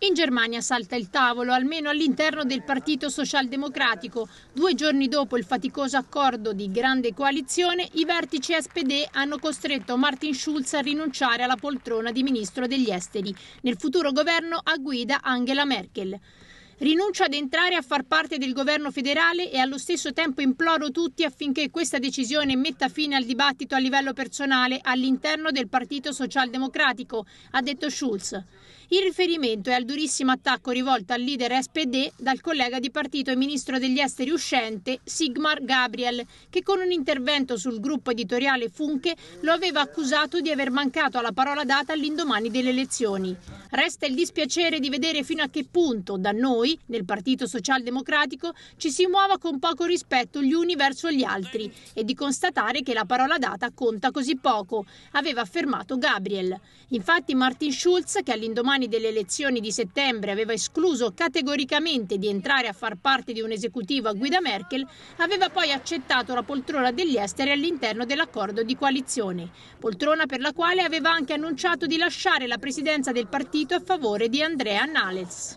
In Germania salta il tavolo, almeno all'interno del Partito Socialdemocratico. Due giorni dopo il faticoso accordo di grande coalizione, i vertici SPD hanno costretto Martin Schulz a rinunciare alla poltrona di ministro degli esteri. Nel futuro governo a guida Angela Merkel. Rinuncio ad entrare a far parte del governo federale e allo stesso tempo imploro tutti affinché questa decisione metta fine al dibattito a livello personale all'interno del Partito Socialdemocratico, ha detto Schulz. Il riferimento è al durissimo attacco rivolto al leader SPD dal collega di partito e ministro degli esteri uscente Sigmar Gabriel, che con un intervento sul gruppo editoriale Funke lo aveva accusato di aver mancato alla parola data all'indomani delle elezioni. Resta il dispiacere di vedere fino a che punto da noi noi, nel Partito Socialdemocratico, ci si muova con poco rispetto gli uni verso gli altri e di constatare che la parola data conta così poco, aveva affermato Gabriel. Infatti Martin Schulz, che all'indomani delle elezioni di settembre aveva escluso categoricamente di entrare a far parte di un esecutivo a guida Merkel, aveva poi accettato la poltrona degli esteri all'interno dell'accordo di coalizione, poltrona per la quale aveva anche annunciato di lasciare la presidenza del partito a favore di Andrea Nales.